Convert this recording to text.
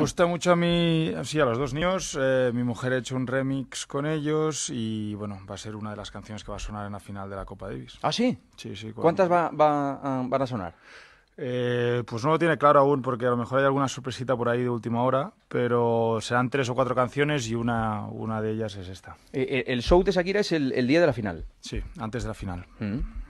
gusta mucho a mí, sí, a los dos niños. Eh, mi mujer ha hecho un remix con ellos y, bueno, va a ser una de las canciones que va a sonar en la final de la Copa Davis. ¿Ah, sí? Sí, sí. ¿Cuántas va, ah, van a sonar? Eh, pues no lo tiene claro aún porque a lo mejor hay alguna sorpresita por ahí de última hora, pero serán tres o cuatro canciones y una, una de ellas es esta. Eh, el show de Shakira es el, día de la final. Sí, antes de la final. Mm.